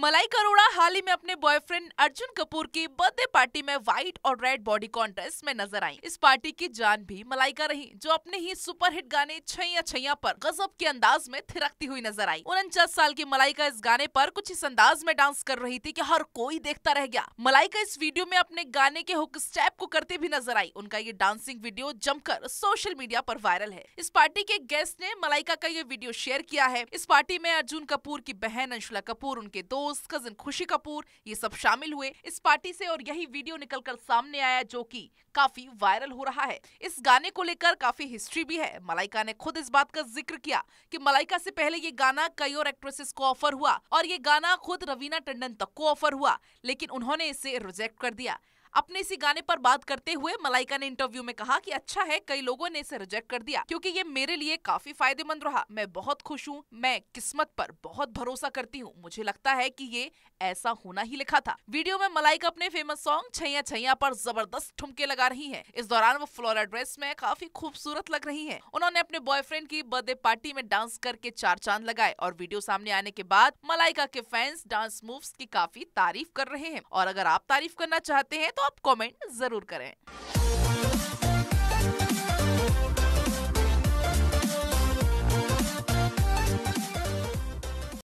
मलाई अरोड़ा हाल ही में अपने बॉयफ्रेंड अर्जुन कपूर की बर्थडे पार्टी में व्हाइट और रेड बॉडी कॉन्टेस्ट में नजर आई इस पार्टी की जान भी मलाइका रही जो अपने ही सुपरहिट गाने छैया छैया पर गजब के अंदाज में थिरकती हुई नजर आई उनचास साल की मलाइका इस गाने पर कुछ इस अंदाज में डांस कर रही थी की हर कोई देखता रह गया मलाइका इस वीडियो में अपने गाने के हुक स्टेप को करते भी नजर आई उनका ये डांसिंग वीडियो जमकर सोशल मीडिया आरोप वायरल है इस पार्टी के गेस्ट ने मलाइका का ये वीडियो शेयर किया है इस पार्टी में अर्जुन कपूर की बहन अंशुला कपूर उनके दोस्त बोस कजिन खुशी कपूर ये सब शामिल हुए इस पार्टी से और यही वीडियो निकलकर सामने आया जो कि काफी वायरल हो रहा है इस गाने को लेकर काफी हिस्ट्री भी है मलाइका ने खुद इस बात का जिक्र किया कि मलाइका से पहले ये गाना कई और एक्ट्रेसेस को ऑफर हुआ और ये गाना खुद रवीना टंडन तक को ऑफर हुआ लेकिन उन्होंने इसे रिजेक्ट कर दिया अपने इसी गाने पर बात करते हुए मलाइका ने इंटरव्यू में कहा कि अच्छा है कई लोगों ने इसे रिजेक्ट कर दिया क्योंकि ये मेरे लिए काफी फायदेमंद रहा मैं बहुत खुश हूँ मैं किस्मत पर बहुत भरोसा करती हूँ मुझे लगता है कि ये ऐसा होना ही लिखा था वीडियो में मलाइका अपने फेमस सॉन्ग छैया छैया पर जबरदस्त ठुमके लगा रही है इस दौरान वो फ्लोरा ड्रेस में काफी खूबसूरत लग रही है उन्होंने अपने बॉयफ्रेंड की बर्थडे पार्टी में डांस करके चार चांद लगाए और वीडियो सामने आने के बाद मलाइका के फैंस डांस मूव्स की काफी तारीफ कर रहे हैं और अगर आप तारीफ करना चाहते हैं तो आप कमेंट जरूर करें